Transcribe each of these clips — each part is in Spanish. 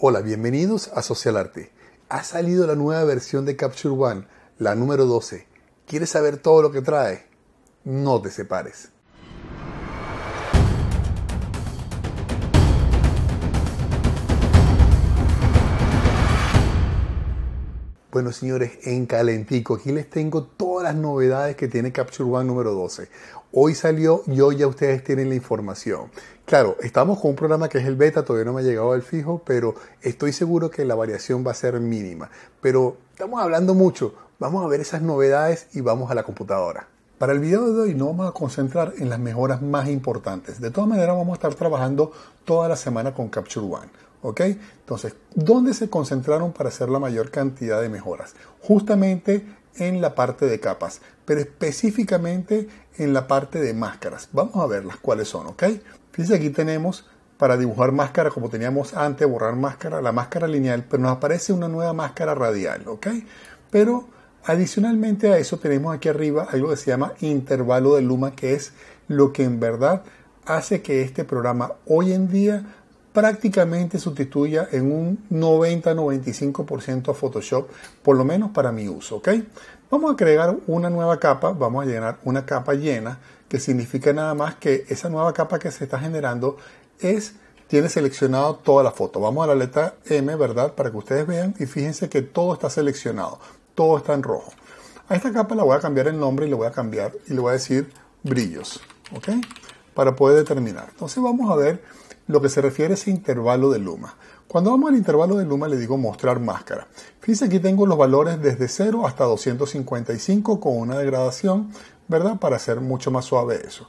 Hola, bienvenidos a Social Arte. Ha salido la nueva versión de Capture One, la número 12. ¿Quieres saber todo lo que trae? No te separes. Bueno, señores, en calentico, aquí les tengo todas las novedades que tiene Capture One número 12. Hoy salió y hoy ya ustedes tienen la información. Claro, estamos con un programa que es el beta, todavía no me ha llegado al fijo, pero estoy seguro que la variación va a ser mínima. Pero estamos hablando mucho, vamos a ver esas novedades y vamos a la computadora. Para el video de hoy no vamos a concentrar en las mejoras más importantes. De todas maneras vamos a estar trabajando toda la semana con Capture One. ¿Ok? Entonces, ¿dónde se concentraron para hacer la mayor cantidad de mejoras? Justamente en la parte de capas, pero específicamente en la parte de máscaras. Vamos a ver las cuáles son, ¿ok? Fíjense, aquí tenemos para dibujar máscara como teníamos antes, borrar máscara, la máscara lineal, pero nos aparece una nueva máscara radial, ¿ok? Pero adicionalmente a eso tenemos aquí arriba algo que se llama intervalo de luma, que es lo que en verdad hace que este programa hoy en día prácticamente sustituya en un 90-95% a Photoshop, por lo menos para mi uso, ¿ok? Vamos a crear una nueva capa, vamos a llenar una capa llena, que significa nada más que esa nueva capa que se está generando es tiene seleccionado toda la foto. Vamos a la letra M, ¿verdad? Para que ustedes vean y fíjense que todo está seleccionado, todo está en rojo. A esta capa la voy a cambiar el nombre y le voy a cambiar y le voy a decir brillos, ¿ok? para poder determinar. Entonces vamos a ver lo que se refiere a ese intervalo de luma. Cuando vamos al intervalo de luma le digo mostrar máscara. Fíjense aquí tengo los valores desde 0 hasta 255 con una degradación, ¿verdad? Para hacer mucho más suave eso.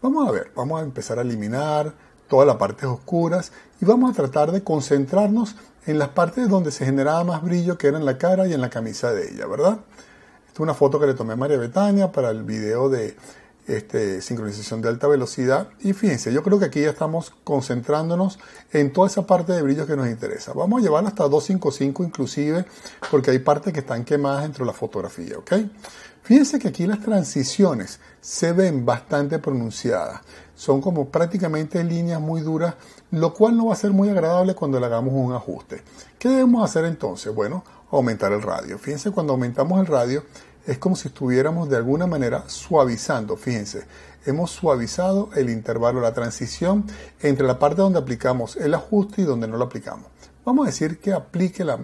Vamos a ver, vamos a empezar a eliminar todas las partes oscuras y vamos a tratar de concentrarnos en las partes donde se generaba más brillo que era en la cara y en la camisa de ella, ¿verdad? Esta es una foto que le tomé a María Betania para el video de este, sincronización de alta velocidad. Y fíjense, yo creo que aquí ya estamos concentrándonos en toda esa parte de brillo que nos interesa. Vamos a llevarla hasta 255 inclusive, porque hay partes que están quemadas dentro de la fotografía, ¿ok? Fíjense que aquí las transiciones se ven bastante pronunciadas. Son como prácticamente líneas muy duras, lo cual no va a ser muy agradable cuando le hagamos un ajuste. ¿Qué debemos hacer entonces? Bueno, aumentar el radio. Fíjense, cuando aumentamos el radio, es como si estuviéramos de alguna manera suavizando, fíjense, hemos suavizado el intervalo, la transición entre la parte donde aplicamos el ajuste y donde no lo aplicamos. Vamos a decir que aplique la,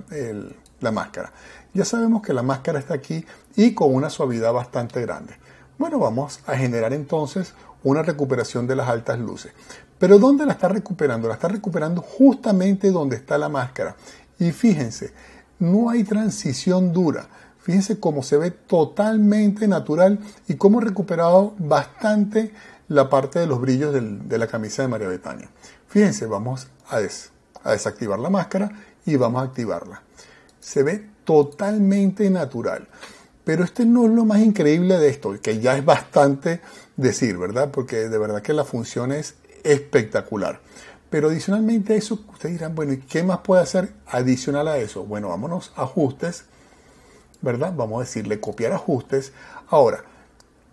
la máscara. Ya sabemos que la máscara está aquí y con una suavidad bastante grande. Bueno, vamos a generar entonces una recuperación de las altas luces. Pero ¿dónde la está recuperando? La está recuperando justamente donde está la máscara. Y fíjense, no hay transición dura Fíjense cómo se ve totalmente natural y cómo he recuperado bastante la parte de los brillos de la camisa de María Betania. Fíjense, vamos a, desactivar la máscara y vamos a activarla. Se ve totalmente natural. Pero este no es lo más increíble de esto, que ya es bastante decir, ¿verdad? Porque de verdad que la función es espectacular. Pero adicionalmente a eso, ustedes dirán, bueno, ¿y qué más puede hacer adicional a eso? Bueno, vámonos ajustes ¿verdad? Vamos a decirle copiar ajustes. Ahora,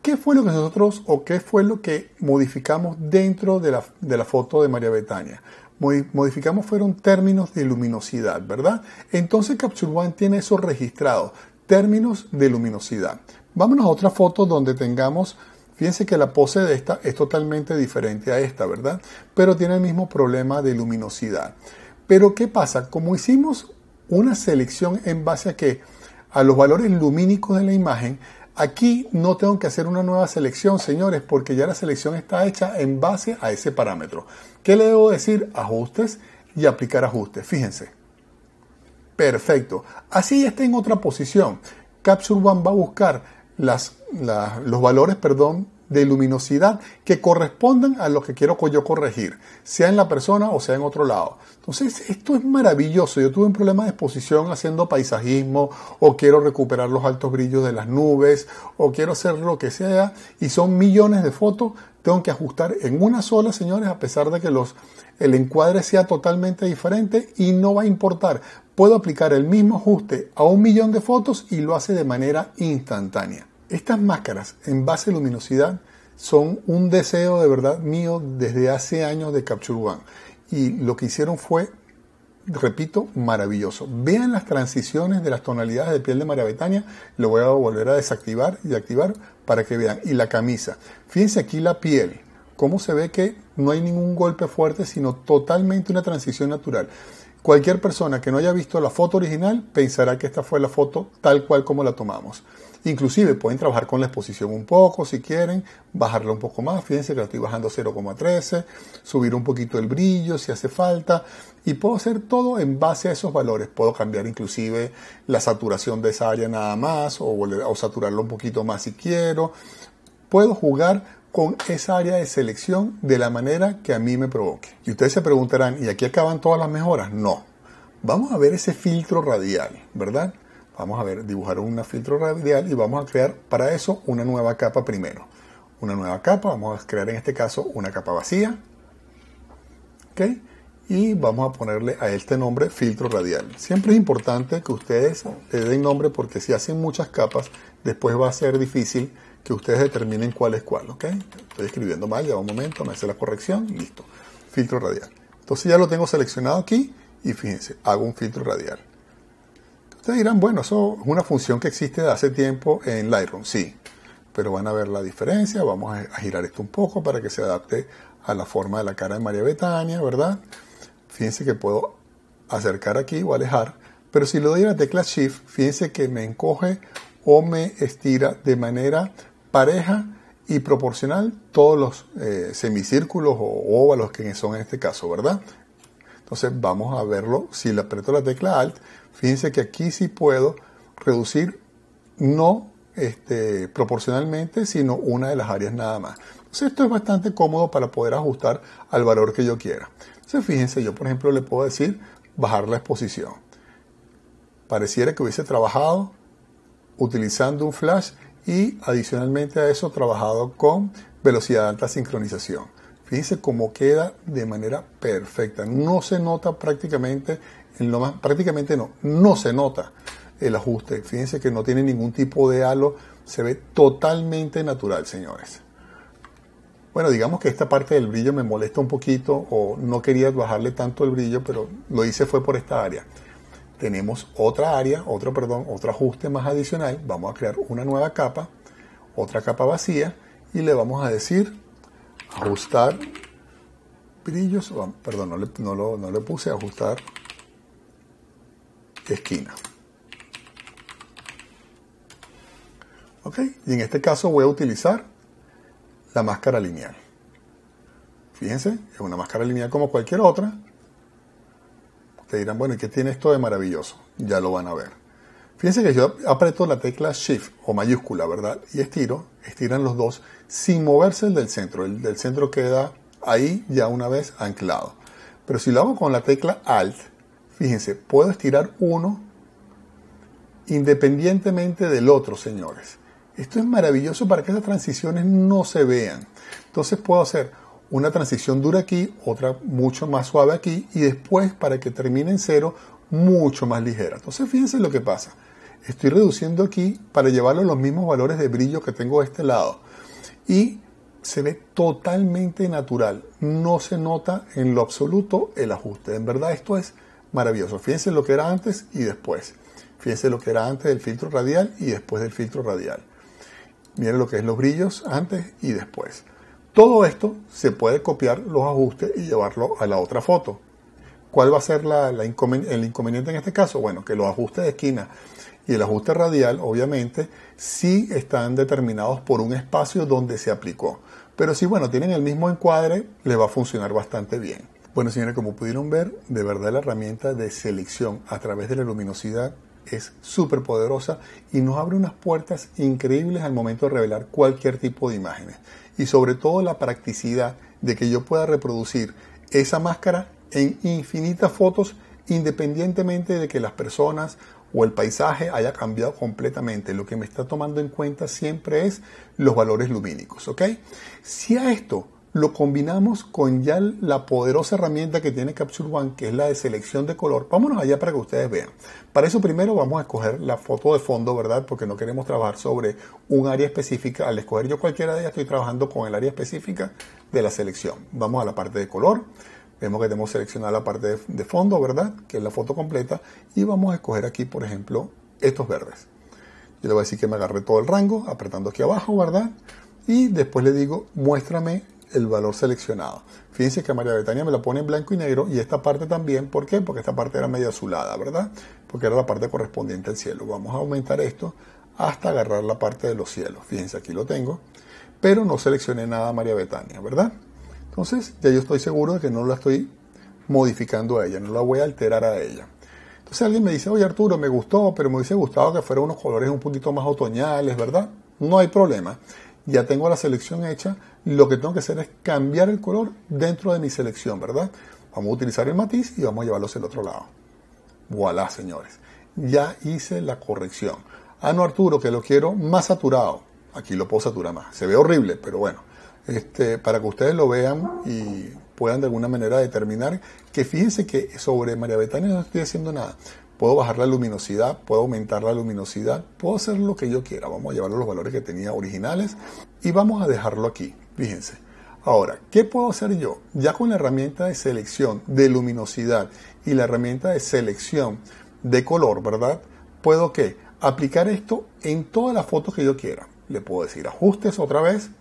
¿qué fue lo que nosotros o qué fue lo que modificamos dentro de la, foto de María Betania? Modificamos fueron términos de luminosidad, ¿verdad? Entonces Capture One tiene eso registrado, términos de luminosidad. Vámonos a otra foto donde tengamos Fíjense que la pose de esta es totalmente diferente a esta, ¿verdad? Pero tiene el mismo problema de luminosidad. Pero ¿qué pasa? Como hicimos una selección en base a que a los valores lumínicos de la imagen, aquí no tengo que hacer una nueva selección, señores, porque ya la selección está hecha en base a ese parámetro. ¿Qué le debo decir? Ajustes y aplicar ajustes. Fíjense. Perfecto. Así ya está en otra posición. Capture One va a buscar los valores, perdón, de luminosidad que correspondan a lo que quiero yo corregir, sea en la persona o sea en otro lado. Entonces, esto es maravilloso. Yo tuve un problema de exposición haciendo paisajismo o quiero recuperar los altos brillos de las nubes o quiero hacer lo que sea y son millones de fotos. Tengo que ajustar en una sola, señores, a pesar de que los, el encuadre sea totalmente diferente y no va a importar. Puedo aplicar el mismo ajuste a un millón de fotos y lo hace de manera instantánea. Estas máscaras en base luminosidad son un deseo de verdad mío desde hace años de Capture One. Y lo que hicieron fue, repito, maravilloso. Vean las transiciones de las tonalidades de piel de María Betania. Lo voy a volver a desactivar y activar para que vean. Y la camisa. Fíjense aquí la piel. Cómo se ve que no hay ningún golpe fuerte, sino totalmente una transición natural. Cualquier persona que no haya visto la foto original pensará que esta fue la foto tal cual como la tomamos. Inclusive pueden trabajar con la exposición un poco si quieren, bajarla un poco más. Fíjense que la estoy bajando 0,13, subir un poquito el brillo si hace falta. Y puedo hacer todo en base a esos valores. Puedo cambiar inclusive la saturación de esa área nada más o, o saturarlo un poquito más si quiero. Puedo jugar con esa área de selección de la manera que a mí me provoque. Y ustedes se preguntarán, ¿y aquí acaban todas las mejoras? No. Vamos a ver ese filtro radial, ¿verdad? Vamos a ver, dibujar un filtro radial y vamos a crear para eso una nueva capa primero. Una nueva capa, vamos a crear en este caso una capa vacía. Y vamos a ponerle a este nombre filtro radial. Siempre es importante que ustedes le den nombre porque si hacen muchas capas, después va a ser difícil que ustedes determinen cuál es cuál. Estoy escribiendo mal, ya un momento, me hace la corrección, listo. Filtro radial. Entonces ya lo tengo seleccionado aquí y fíjense, hago un filtro radial. Ustedes dirán, bueno, eso es una función que existe de hace tiempo en Lightroom, sí, pero van a ver la diferencia, vamos a girar esto un poco para que se adapte a la forma de la cara de María Betania, ¿verdad? Fíjense que puedo acercar aquí o alejar, pero si le doy a la tecla Shift, fíjense que me encoge o me estira de manera pareja y proporcional todos los eh, semicírculos o óvalos que son en este caso, ¿verdad? Entonces vamos a verlo. Si le aprieto la tecla Alt, fíjense que aquí sí puedo reducir no este, proporcionalmente, sino una de las áreas nada más. Entonces esto es bastante cómodo para poder ajustar al valor que yo quiera. Entonces fíjense, yo por ejemplo le puedo decir bajar la exposición. Pareciera que hubiese trabajado utilizando un flash y adicionalmente a eso trabajado con velocidad alta sincronización. Fíjense cómo queda de manera perfecta. No se nota prácticamente, prácticamente no, no se nota el ajuste. Fíjense que no tiene ningún tipo de halo. Se ve totalmente natural, señores. Bueno, digamos que esta parte del brillo me molesta un poquito o no quería bajarle tanto el brillo, pero lo hice fue por esta área. Tenemos otra área, otro, perdón, otro ajuste más adicional. Vamos a crear una nueva capa, otra capa vacía y le vamos a decir ajustar brillos, perdón, no le, no, lo, puse ajustar esquina. ¿Ok? Y en este caso voy a utilizar la máscara lineal. Fíjense, es una máscara lineal como cualquier otra. Te dirán, bueno, ¿y qué tiene esto de maravilloso? Ya lo van a ver. Fíjense que yo aprieto la tecla Shift o mayúscula, ¿verdad? Y estiro, estiran los dos sin moverse el del centro. El del centro queda ahí ya una vez anclado. Pero si lo hago con la tecla Alt, fíjense, puedo estirar uno independientemente del otro, señores. Esto es maravilloso para que esas transiciones no se vean. Entonces puedo hacer una transición dura aquí, otra mucho más suave aquí y después para que termine en cero, mucho más ligera. Entonces fíjense lo que pasa estoy reduciendo aquí para llevarlo a los mismos valores de brillo que tengo de este lado. Y se ve totalmente natural, no se nota en lo absoluto el ajuste. En verdad esto es maravilloso. Fíjense lo que era antes y después. Fíjense lo que era antes del filtro radial y después del filtro radial. Miren lo que es los brillos antes y después. Todo esto se puede copiar los ajustes y llevarlo a la otra foto. ¿Cuál va a ser la, el inconveniente en este caso? Bueno, que los ajustes de esquina y el ajuste radial, obviamente, sí están determinados por un espacio donde se aplicó. Pero si, bueno, tienen el mismo encuadre, les va a funcionar bastante bien. Bueno, señores, como pudieron ver, de verdad la herramienta de selección a través de la luminosidad es súper poderosa y nos abre unas puertas increíbles al momento de revelar cualquier tipo de imágenes. Y sobre todo la practicidad de que yo pueda reproducir esa máscara en infinitas fotos independientemente de que las personas o el paisaje haya cambiado completamente. Lo que me está tomando en cuenta siempre es los valores lumínicos. ¿ok? Si a esto lo combinamos con ya la poderosa herramienta que tiene Capture One, que es la de selección de color. Vámonos allá para que ustedes vean. Para eso primero vamos a escoger la foto de fondo, ¿verdad? Porque no queremos trabajar sobre un área específica. Al escoger yo cualquiera de ellas estoy trabajando con el área específica de la selección. Vamos a la parte de color. Vemos que tenemos seleccionada la parte de, fondo, ¿verdad? Que es la foto completa. Y vamos a escoger aquí, por ejemplo, estos verdes. Yo le voy a decir que me agarre todo el rango, apretando aquí abajo, ¿verdad? Y después le digo, muéstrame el valor seleccionado. Fíjense que María Betania me la pone en blanco y negro y esta parte también, ¿por qué? Porque esta parte era medio azulada, ¿verdad? Porque era la parte correspondiente al cielo. Vamos a aumentar esto hasta agarrar la parte de los cielos. Fíjense, aquí lo tengo, pero no seleccioné nada María Betania, ¿verdad? Entonces, ya yo estoy seguro de que no la estoy modificando a ella, no la voy a alterar a ella. Entonces alguien me dice, oye Arturo, me gustó, pero me hubiese gustado que fueran unos colores un poquito más otoñales, ¿verdad? No hay problema. Ya tengo la selección hecha, lo que tengo que hacer es cambiar el color dentro de mi selección, ¿verdad? Vamos a utilizar el matiz y vamos a llevarlos al el otro lado. Voilà, señores. Ya hice la corrección. Ah, no, Arturo, que lo quiero más saturado. Aquí lo puedo saturar más. Se ve horrible, pero bueno este, para que ustedes lo vean y puedan de alguna manera determinar que fíjense que sobre María Betania no estoy haciendo nada. Puedo bajar la luminosidad, puedo aumentar la luminosidad, puedo hacer lo que yo quiera. Vamos a llevarlo a los valores que tenía originales y vamos a dejarlo aquí. Fíjense. Ahora, ¿qué puedo hacer yo? Ya con la herramienta de selección de luminosidad y la herramienta de selección de color, ¿verdad? Puedo que aplicar esto en todas las fotos que yo quiera. Le puedo decir ajustes otra vez,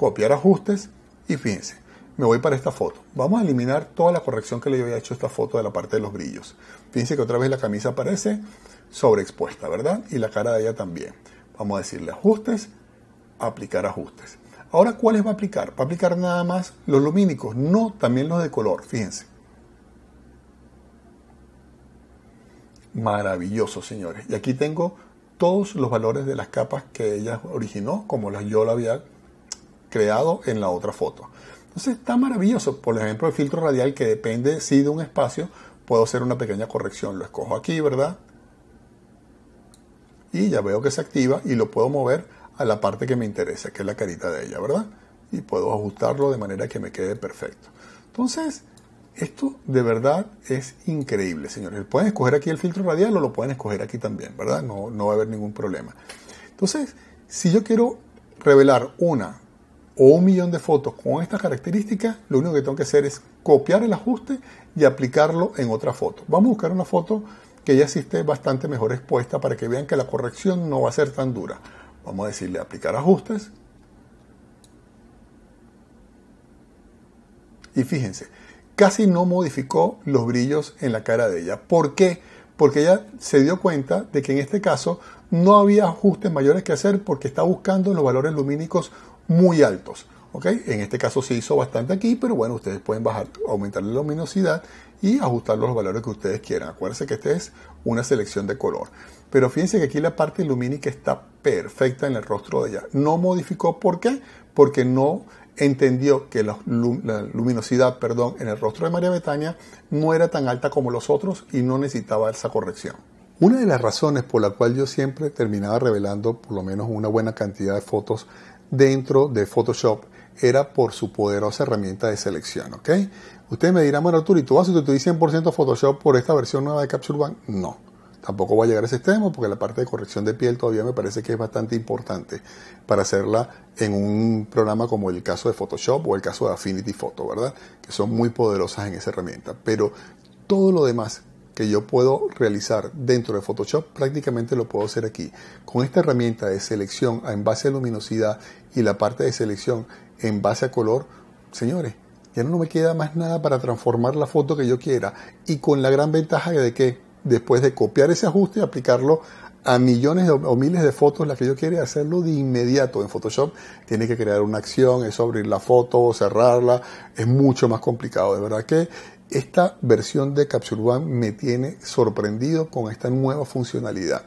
copiar ajustes y fíjense, me voy para esta foto. Vamos a eliminar toda la corrección que le había hecho a esta foto de la parte de los brillos. Fíjense que otra vez la camisa aparece sobreexpuesta, ¿verdad? Y la cara de ella también. Vamos a decirle ajustes, aplicar ajustes. Ahora, ¿cuáles va a aplicar? Va a aplicar nada más los lumínicos, no también los de color, fíjense. Maravilloso, señores. Y aquí tengo todos los valores de las capas que ella originó, como las yo la había creado en la otra foto. Entonces está maravilloso. Por ejemplo, el filtro radial que depende si de un espacio, puedo hacer una pequeña corrección. Lo escojo aquí, ¿verdad? Y ya veo que se activa y lo puedo mover a la parte que me interesa, que es la carita de ella, ¿verdad? Y puedo ajustarlo de manera que me quede perfecto. Entonces, esto de verdad es increíble, señores. Pueden escoger aquí el filtro radial o lo pueden escoger aquí también, ¿verdad? No, no va a haber ningún problema. Entonces, si yo quiero revelar una o un millón de fotos con estas características, lo único que tengo que hacer es copiar el ajuste y aplicarlo en otra foto. Vamos a buscar una foto que ya existe bastante mejor expuesta para que vean que la corrección no va a ser tan dura. Vamos a decirle aplicar ajustes. Y fíjense, casi no modificó los brillos en la cara de ella. ¿Por qué? Porque ella se dio cuenta de que en este caso no había ajustes mayores que hacer porque está buscando los valores lumínicos muy altos. ¿ok? En este caso se hizo bastante aquí, pero bueno, ustedes pueden bajar, aumentar la luminosidad y ajustar los valores que ustedes quieran. Acuérdense que esta es una selección de color. Pero fíjense que aquí la parte lumínica está perfecta en el rostro de ella. No modificó, ¿por qué? Porque no entendió que la, luminosidad perdón, en el rostro de María Betania no era tan alta como los otros y no necesitaba esa corrección. Una de las razones por la cual yo siempre terminaba revelando por lo menos una buena cantidad de fotos dentro de Photoshop era por su poderosa herramienta de selección, ¿ok? Ustedes me dirán, bueno Arturo, ¿y tú vas a sustituir 100% Photoshop por esta versión nueva de Capsule One? No, tampoco va a llegar a ese extremo porque la parte de corrección de piel todavía me parece que es bastante importante para hacerla en un programa como el caso de Photoshop o el caso de Affinity Photo, ¿verdad? Que son muy poderosas en esa herramienta, pero todo lo demás que yo puedo realizar dentro de Photoshop, prácticamente lo puedo hacer aquí. Con esta herramienta de selección en base a luminosidad y la parte de selección en base a color, señores, ya no me queda más nada para transformar la foto que yo quiera. Y con la gran ventaja de que después de copiar ese ajuste y aplicarlo a millones o miles de fotos las que yo quiera hacerlo de inmediato en Photoshop tiene que crear una acción es abrir la foto cerrarla es mucho más complicado de verdad que esta versión de Capsule One me tiene sorprendido con esta nueva funcionalidad.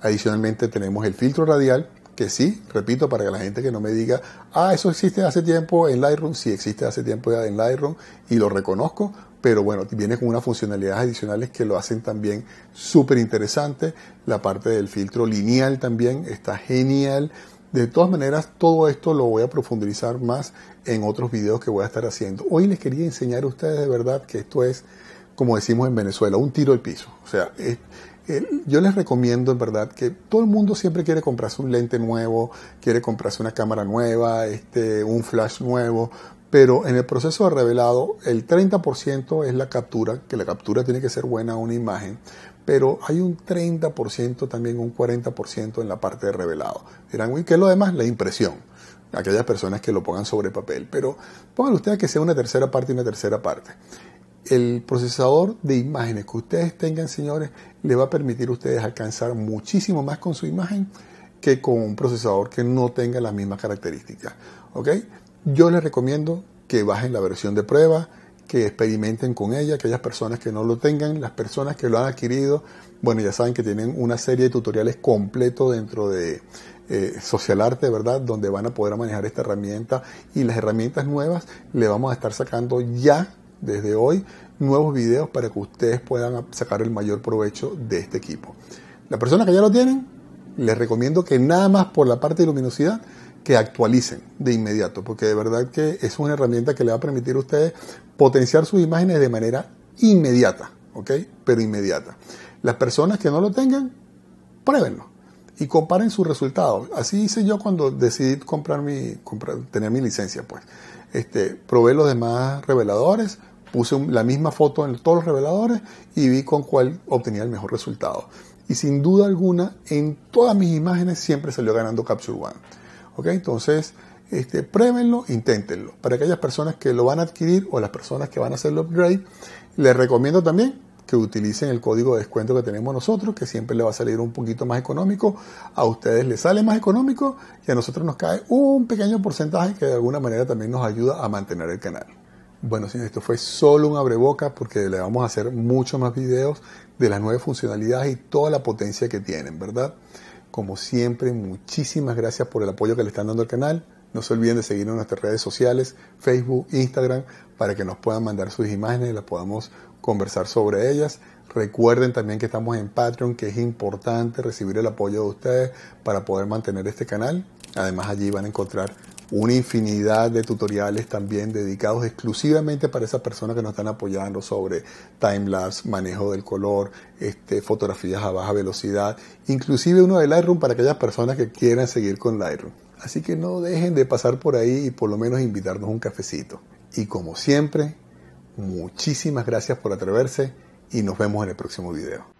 Adicionalmente tenemos el filtro radial, que sí, repito, para que la gente que no me diga, ah, eso existe hace tiempo en Lightroom, sí existe hace tiempo ya en Lightroom y lo reconozco, pero bueno, viene con unas funcionalidades adicionales que lo hacen también súper interesante. La parte del filtro lineal también está genial. De todas maneras, todo esto lo voy a profundizar más en otros videos que voy a estar haciendo. Hoy les quería enseñar a ustedes de verdad que esto es, como decimos en Venezuela, un tiro al piso. O sea, yo les recomiendo en verdad que todo el mundo siempre quiere comprarse un lente nuevo, quiere comprarse una cámara nueva, este, un flash nuevo, pero en el proceso de revelado el 30% es la captura, que la captura tiene que ser buena una imagen, pero hay un 30%, también un 40% en la parte de revelado. Dirán, ¿qué es lo demás? La impresión. Aquellas personas que lo pongan sobre papel, pero pónganlo ustedes que sea una tercera parte y una tercera parte. El procesador de imágenes que ustedes tengan, señores, les va a permitir a ustedes alcanzar muchísimo más con su imagen que con un procesador que no tenga las mismas características. ¿Ok? Yo les recomiendo que bajen la versión de prueba, que experimenten con ella, aquellas personas que no lo tengan, las personas que lo han adquirido, bueno, ya saben que tienen una serie de tutoriales completos dentro de eh, Social Arte, ¿verdad? Donde van a poder manejar esta herramienta y las herramientas nuevas le vamos a estar sacando ya desde hoy nuevos videos para que ustedes puedan sacar el mayor provecho de este equipo. Las personas que ya lo tienen, les recomiendo que nada más por la parte de luminosidad que actualicen de inmediato, porque de verdad que es una herramienta que le va a permitir a ustedes potenciar sus imágenes de manera inmediata, ¿ok? Pero inmediata. Las personas que no lo tengan, pruébenlo y comparen sus resultados. Así hice yo cuando decidí comprar mi, tener mi licencia, pues. Este, probé los demás reveladores, puse la misma foto en todos los reveladores y vi con cuál obtenía el mejor resultado. Y sin duda alguna, en todas mis imágenes siempre salió ganando Capsule One. Entonces, este, inténtenlo. Para aquellas personas que lo van a adquirir o las personas que van a hacer el upgrade, les recomiendo también que utilicen el código de descuento que tenemos nosotros, que siempre le va a salir un poquito más económico. A ustedes les sale más económico y a nosotros nos cae un pequeño porcentaje que de alguna manera también nos ayuda a mantener el canal. Bueno, señores, esto fue solo un abreboca porque le vamos a hacer muchos más videos de las nuevas funcionalidades y toda la potencia que tienen, ¿verdad? Como siempre, muchísimas gracias por el apoyo que le están dando al canal. No se olviden de seguirnos en nuestras redes sociales, Facebook, Instagram, para que nos puedan mandar sus imágenes y las podamos conversar sobre ellas. Recuerden también que estamos en Patreon, que es importante recibir el apoyo de ustedes para poder mantener este canal. Además allí van a encontrar una infinidad de tutoriales también dedicados exclusivamente para esas personas que nos están apoyando sobre timelapse, manejo del color, este, fotografías a baja velocidad, inclusive uno de Lightroom para aquellas personas que quieran seguir con Lightroom. Así que no dejen de pasar por ahí y por lo menos invitarnos un cafecito. Y como siempre, muchísimas gracias por atreverse y nos vemos en el próximo video.